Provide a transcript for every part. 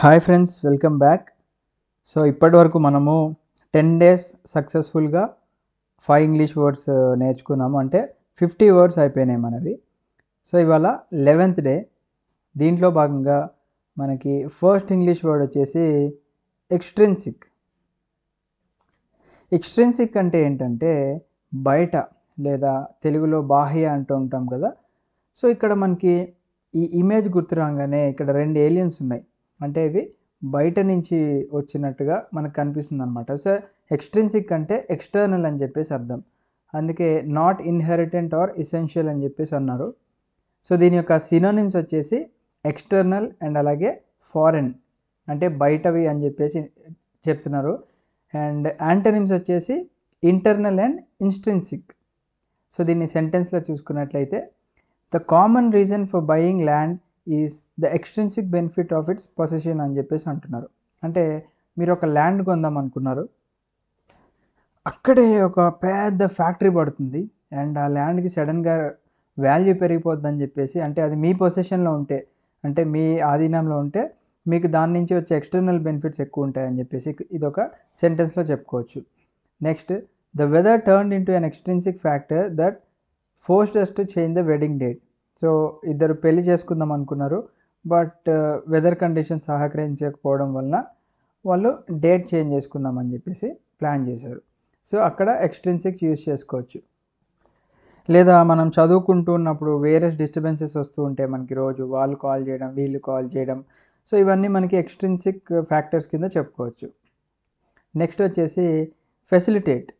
hi friends welcome back so ఇప్పటి వరకు మనము టెన్ డేస్ సక్సెస్ఫుల్గా ఫైవ్ ఇంగ్లీష్ వర్డ్స్ నేర్చుకున్నాము అంటే ఫిఫ్టీ వర్డ్స్ అయిపోయినాయి మనవి సో ఇవాళ లెవెన్త్ డే దీంట్లో భాగంగా మనకి ఫస్ట్ ఇంగ్లీష్ వర్డ్ వచ్చేసి ఎక్స్ట్రిన్సిక్ ఎక్స్ట్రిన్సిక్ అంటే ఏంటంటే బయట లేదా తెలుగులో బాహ్య అంటూ ఉంటాం కదా సో ఇక్కడ మనకి ఈ ఇమేజ్ గుర్తు రాగానే ఇక్కడ రెండు ఏలియన్స్ ఉన్నాయి అంటే ఇవి బయట నుంచి వచ్చినట్టుగా మనకు కనిపిస్తుంది అనమాట సో ఎక్స్ట్రిన్సిక్ అంటే ఎక్స్టర్నల్ అని చెప్పేసి అర్థం అందుకే నాట్ ఇన్హెరిటెంట్ ఆర్ ఇసెన్షియల్ అని చెప్పేసి అన్నారు సో దీని యొక్క సినోనిమ్స్ వచ్చేసి ఎక్స్టర్నల్ అండ్ అలాగే ఫారెన్ అంటే బయటవి అని చెప్పేసి చెప్తున్నారు అండ్ యాంటనిమ్స్ వచ్చేసి ఇంటర్నల్ అండ్ ఇన్స్ట్రిన్సిక్ సో దీన్ని సెంటెన్స్లో చూసుకున్నట్లయితే the common reason for buying land is the extrinsic benefit of its position అని చెప్పేసి అంటున్నారు అంటే మీరు ఒక ల్యాండ్ కొందాం అనుకున్నారు అక్కడే ఒక పెద్ద ఫ్యాక్టరీ పడుతుంది అండ్ ఆ ల్యాండ్కి సడన్గా వాల్యూ అని చెప్పేసి అంటే అది మీ పొసిషన్లో ఉంటే అంటే మీ ఆధీనంలో ఉంటే మీకు దాని నుంచి వచ్చే ఎక్స్టర్నల్ బెనిఫిట్స్ ఎక్కువ ఉంటాయని చెప్పేసి ఇది ఒక సెంటెన్స్లో చెప్పుకోవచ్చు next the weather turn into an extrinsic factor that force to change the wedding date so ఇద్దరు పెళ్లి చేసుకుందాం అనుకున్నారు బట్ వెదర్ కండిషన్ సహకరించకపోవడం వలన వాళ్ళు డేట్ చేంజ్ చేసుకుందాం అని చెప్పేసి ప్లాన్ చేశారు సో అక్కడ ఎక్స్ట్రెన్సిక్ యూజ్ చేసుకోవచ్చు లేదా మనం చదువుకుంటూ ఉన్నప్పుడు వేరే డిస్టర్బెన్సెస్ వస్తూ ఉంటాయి మనకి రోజు వాళ్ళు కాల్ చేయడం వీళ్ళు కాల్ చేయడం సో ఇవన్నీ మనకి ఎక్స్ట్రెన్సిక్ ఫ్యాక్టర్స్ కింద చెప్పుకోవచ్చు నెక్స్ట్ వచ్చేసి ఫెసిలిటేట్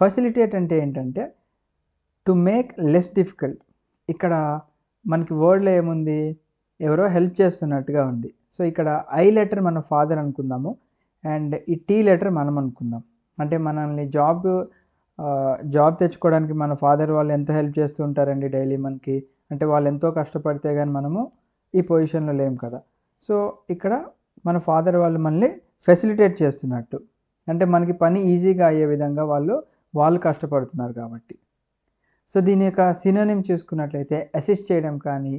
ఫెసిలిటేట్ అంటే ఏంటంటే టు మేక్ లెస్ డిఫికల్ట్ ఇక్కడ మనకి వర్డ్లో ఏముంది ఎవరో హెల్ప్ చేస్తున్నట్టుగా ఉంది సో ఇక్కడ ఐ లెటర్ మన ఫాదర్ అనుకుందాము అండ్ ఈ టీ లెటర్ మనం అనుకుందాం అంటే మనల్ని జాబ్ జాబ్ తెచ్చుకోవడానికి మన ఫాదర్ వాళ్ళు ఎంత హెల్ప్ చేస్తూ ఉంటారండి డైలీ మనకి అంటే వాళ్ళు ఎంతో కష్టపడితే కానీ మనము ఈ పొజిషన్లో లేము కదా సో ఇక్కడ మన ఫాదర్ వాళ్ళు మనల్ని ఫెసిలిటేట్ చేస్తున్నట్టు అంటే మనకి పని ఈజీగా అయ్యే విధంగా వాళ్ళు వాళ్ళు కష్టపడుతున్నారు కాబట్టి సో దీని యొక్క సినోనిమ్ చూసుకున్నట్లయితే అసిస్ట్ చేయడం కానీ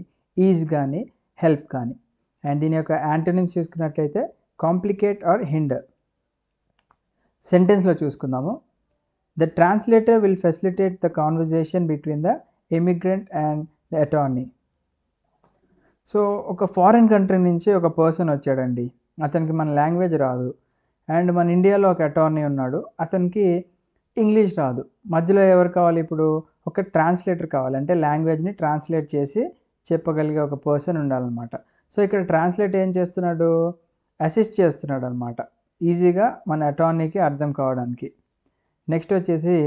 ఈజ్ కానీ హెల్ప్ కానీ అండ్ దీని యొక్క యాంటోనిమ్ చూసుకున్నట్లయితే కాంప్లికేట్ ఆర్ హిండర్ సెంటెన్స్లో చూసుకుందాము the translator will facilitate the conversation between the immigrant and the attorney so ఒక ఫారిన్ కంట్రీ నుంచి ఒక పర్సన్ వచ్చాడండి అతనికి మన లాంగ్వేజ్ రాదు అండ్ మన ఇండియాలో ఒక అటార్నీ ఉన్నాడు అతనికి ఇంగ్లీష్ రాదు మధ్యలో ఎవరు కావాలి ఇప్పుడు ఒక ట్రాన్స్లేటర్ కావాలి అంటే లాంగ్వేజ్ని ట్రాన్స్లేట్ చేసి చెప్పగలిగే ఒక పర్సన్ ఉండాలన్నమాట సో ఇక్కడ ట్రాన్స్లేట్ ఏం చేస్తున్నాడు అసిస్ట్ చేస్తున్నాడు అనమాట ఈజీగా మన అటార్నీకి అర్థం కావడానికి నెక్స్ట్ వచ్చేసి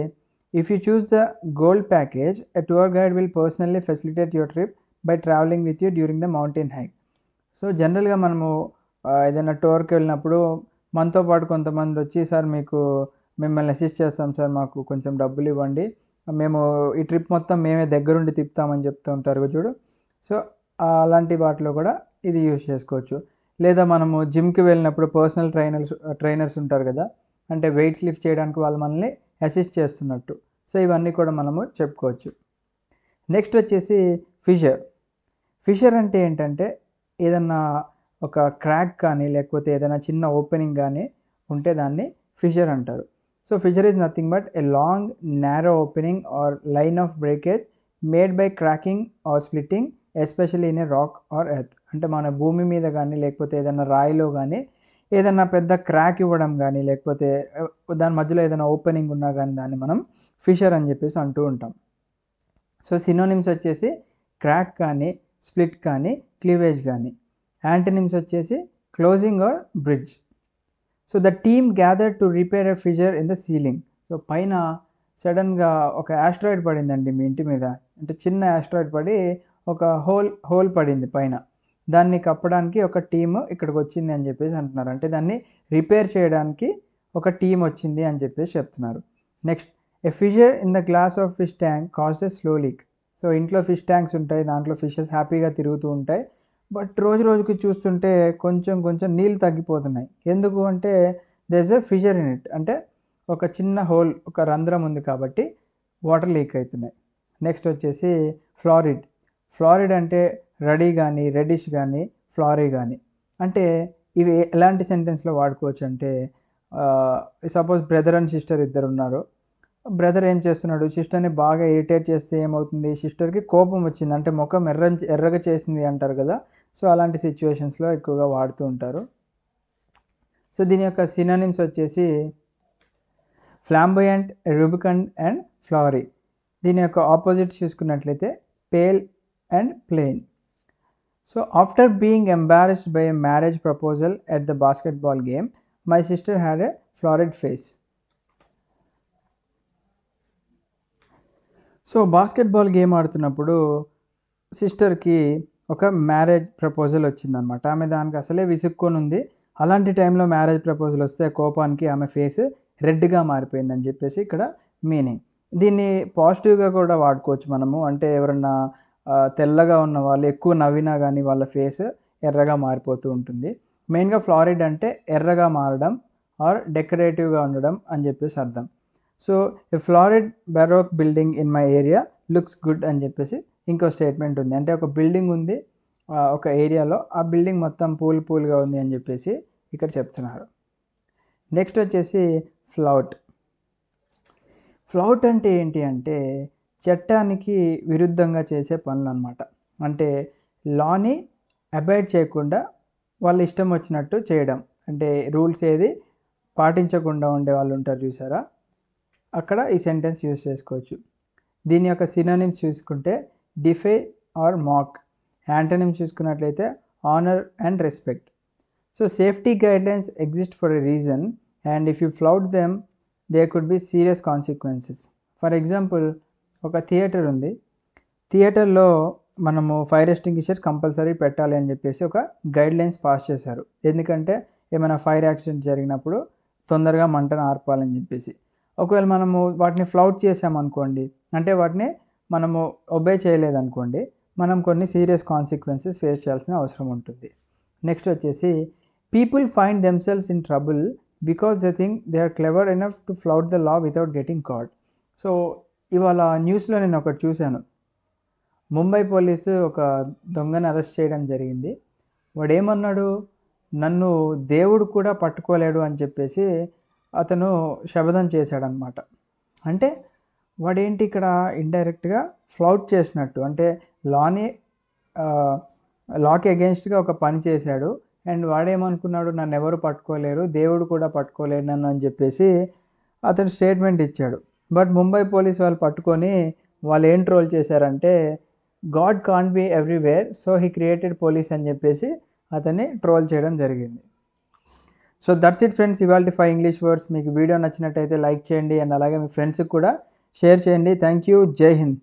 if you choose the gold package a tour guide will personally facilitate your trip by traveling with you during the mountain hike so జనరల్గా మనము ఏదైనా టూర్కి వెళ్ళినప్పుడు మనతో పాటు కొంతమంది వచ్చి సార్ మీకు మిమ్మల్ని అసిస్ట్ చేస్తాం సార్ మాకు కొంచెం డబ్బులు ఇవ్వండి మేము ఈ ట్రిప్ మొత్తం మేమే దగ్గరుండి తిప్పుతామని చెప్తూ ఉంటారు చూడు సో అలాంటి వాటిలో కూడా ఇది యూజ్ చేసుకోవచ్చు లేదా మనము జిమ్కి వెళ్ళినప్పుడు పర్సనల్ ట్రైనర్స్ ట్రైనర్స్ ఉంటారు కదా అంటే వెయిట్స్ లిఫ్ట్ చేయడానికి వాళ్ళు మనల్ని అసిస్ట్ చేస్తున్నట్టు సో ఇవన్నీ కూడా మనము చెప్పుకోవచ్చు నెక్స్ట్ వచ్చేసి ఫిషర్ ఫిషర్ అంటే ఏంటంటే ఏదన్నా ఒక క్రాక్ కానీ లేకపోతే ఏదైనా చిన్న ఓపెనింగ్ కానీ ఉంటే దాన్ని ఫిషర్ అంటారు So fissure is nothing but a long narrow opening or line of breakage made by cracking or splitting especially in a rock or earth అంటే మన భూమి మీద కానీ లేకపోతే ఏదైనా రాయిలో కానీ ఏదైనా పెద్ద క్రాక్ ఇవ్వడం కానీ లేకపోతే దాని మధ్యలో ఏదైనా ఓపెనింగ్ ఉన్నా కానీ దాన్ని మనం ఫిషర్ అని చెప్పేసి అంటూ ఉంటాం సో సినోనిమ్స్ వచ్చేసి క్రాక్ కానీ స్ప్లిట్ కానీ క్లీవేజ్ కానీ యాంటనిమ్స్ వచ్చేసి closing or bridge so the team gather to repair a fissure in the ceiling so పైన సడన్గా ఒక యాస్ట్రాయిడ్ పడిందండి మీ ఇంటి మీద అంటే చిన్న యాస్ట్రాయిడ్ పడి ఒక హోల్ హోల్ పడింది పైన దాన్ని కప్పడానికి ఒక టీమ్ ఇక్కడికి వచ్చింది అని చెప్పేసి అంటున్నారు అంటే దాన్ని రిపేర్ చేయడానికి ఒక టీం వచ్చింది అని చెప్పేసి చెప్తున్నారు next a fissure in the glass of fish tank cast a slow leak so ఇంట్లో ఫిష్ ట్యాంక్స్ ఉంటాయి దాంట్లో ఫిషెస్ హ్యాపీగా తిరుగుతూ ఉంటాయి బట్ రోజు రోజుకి చూస్తుంటే కొంచెం కొంచెం నీళ్ళు తగ్గిపోతున్నాయి ఎందుకు అంటే there's a fissure in it అంటే ఒక చిన్న హోల్ ఒక రంధ్రం ఉంది కాబట్టి వాటర్ లీక్ అవుతున్నాయి నెక్స్ట్ వచ్చేసి ఫ్లారిడ్ ఫ్లారిడ్ అంటే రెడీ కానీ రెడిష్ కానీ ఫ్లారీ కానీ అంటే ఇవి ఎలాంటి సెంటెన్స్లో వాడుకోవచ్చు అంటే సపోజ్ బ్రదర్ అండ్ సిస్టర్ ఇద్దరు ఉన్నారు బ్రదర్ ఏం చేస్తున్నాడు సిస్టర్ని బాగా ఇరిటేట్ చేస్తే ఏమవుతుంది సిస్టర్కి కోపం వచ్చింది అంటే ముఖం ఎర్ర ఎర్రగా చేసింది అంటారు కదా సో అలాంటి సిచ్యువేషన్స్లో ఎక్కువగా వాడుతూ ఉంటారు సో దీని యొక్క సినానిమ్స్ వచ్చేసి ఫ్లాంబోయంట్ రుబికన్ అండ్ ఫ్లవరీ దీని యొక్క ఆపోజిట్ చూసుకున్నట్లయితే pale and plain so after being embarrassed by a marriage proposal at the basketball game my sister had a florid face so basketball game ఆడుతున్నప్పుడు సిస్టర్కి ఒక మ్యారేజ్ ప్రపోజల్ వచ్చిందనమాట ఆమె దానికి అసలే విసుక్కొని ఉంది అలాంటి టైంలో మ్యారేజ్ ప్రపోజల్ వస్తే కోపానికి ఆమె ఫేస్ రెడ్గా మారిపోయిందని చెప్పేసి ఇక్కడ మీనింగ్ దీన్ని పాజిటివ్గా కూడా వాడుకోవచ్చు మనము అంటే ఎవరన్నా తెల్లగా ఉన్న వాళ్ళు ఎక్కువ నవ్వినా కానీ వాళ్ళ ఫేస్ ఎర్రగా మారిపోతూ ఉంటుంది మెయిన్గా ఫ్లారిడ్ అంటే ఎర్రగా మారడం ఆర్ డెకరేటివ్గా ఉండడం అని చెప్పేసి అర్థం so a florid baroque building in my area looks good అని చెప్పేసి ఇంకో స్టేట్మెంట్ ఉంది అంటే ఒక బిల్డింగ్ ఉంది ఒక ఏరియాలో ఆ బిల్డింగ్ మొత్తం పూల్ పూల్గా ఉంది అని చెప్పేసి ఇక్కడ చెప్తున్నారు నెక్స్ట్ వచ్చేసి ఫ్లౌట్ ఫ్లౌట్ అంటే ఏంటి అంటే చట్టానికి విరుద్ధంగా చేసే పనులు అనమాట అంటే లాని అబైడ్ చేయకుండా వాళ్ళు ఇష్టం వచ్చినట్టు చేయడం అంటే రూల్స్ ఏది పాటించకుండా ఉండే వాళ్ళు ఉంటారు చూసారా అక్కడ ఈ సెంటెన్స్ యూజ్ చేసుకోవచ్చు దీని యొక్క సినానిమ్స్ చూసుకుంటే డిఫే ఆర్ మాక్ యాంటనిమ్ చూసుకున్నట్లయితే honour and respect so safety guidelines exist for a reason and if you flout them there could be serious consequences for example ఒక థియేటర్ ఉంది థియేటర్లో మనము ఫైర్ ఎస్టింగ్విషర్స్ కంపల్సరీ పెట్టాలి అని చెప్పేసి ఒక గైడ్ లైన్స్ పాస్ చేశారు ఎందుకంటే ఏమైనా ఫైర్ యాక్సిడెంట్ జరిగినప్పుడు తొందరగా మంటను ఆర్పాలని చెప్పేసి ఒకవేళ మనము వాటిని ఫ్లౌట్ చేసామనుకోండి అంటే వాటిని మనము ఒబే చేయలేదనుకోండి మనం కొన్ని సీరియస్ కాన్సిక్వెన్సెస్ ఫేస్ చేయాల్సిన అవసరం ఉంటుంది నెక్స్ట్ వచ్చేసి people find themselves in trouble because they think they are clever enough to flout the law without getting caught so ఇవాళ న్యూస్లో నేను ఒకటి చూశాను ముంబై పోలీసు ఒక దొంగను అరెస్ట్ చేయడం జరిగింది వాడు ఏమన్నాడు నన్ను దేవుడు కూడా పట్టుకోలేడు అని చెప్పేసి అతను శబదం చేశాడనమాట అంటే వాడేంటి ఇక్కడ ఇండైరెక్ట్గా ఫ్లౌట్ చేసినట్టు అంటే లాని లాకి అగేన్స్ట్గా ఒక పని చేశాడు అండ్ వాడేమనుకున్నాడు నన్ను ఎవరు పట్టుకోలేరు దేవుడు కూడా పట్టుకోలేడు నన్ను అని చెప్పేసి అతను స్టేట్మెంట్ ఇచ్చాడు బట్ ముంబై పోలీస్ వాళ్ళు పట్టుకొని వాళ్ళు ఏం ట్రోల్ చేశారంటే God can be everywhere so he created police అని చెప్పేసి అతన్ని ట్రోల్ చేయడం జరిగింది సో దట్స్ ఇట్ ఫ్రెండ్స్ ఇవాళ ఫైవ్ ఇంగ్లీష్ వర్డ్స్ మీకు వీడియో నచ్చినట్టయితే లైక్ చేయండి అండ్ అలాగే మీ ఫ్రెండ్స్కి కూడా షేర్ చేయండి థ్యాంక్ యూ జై హింద్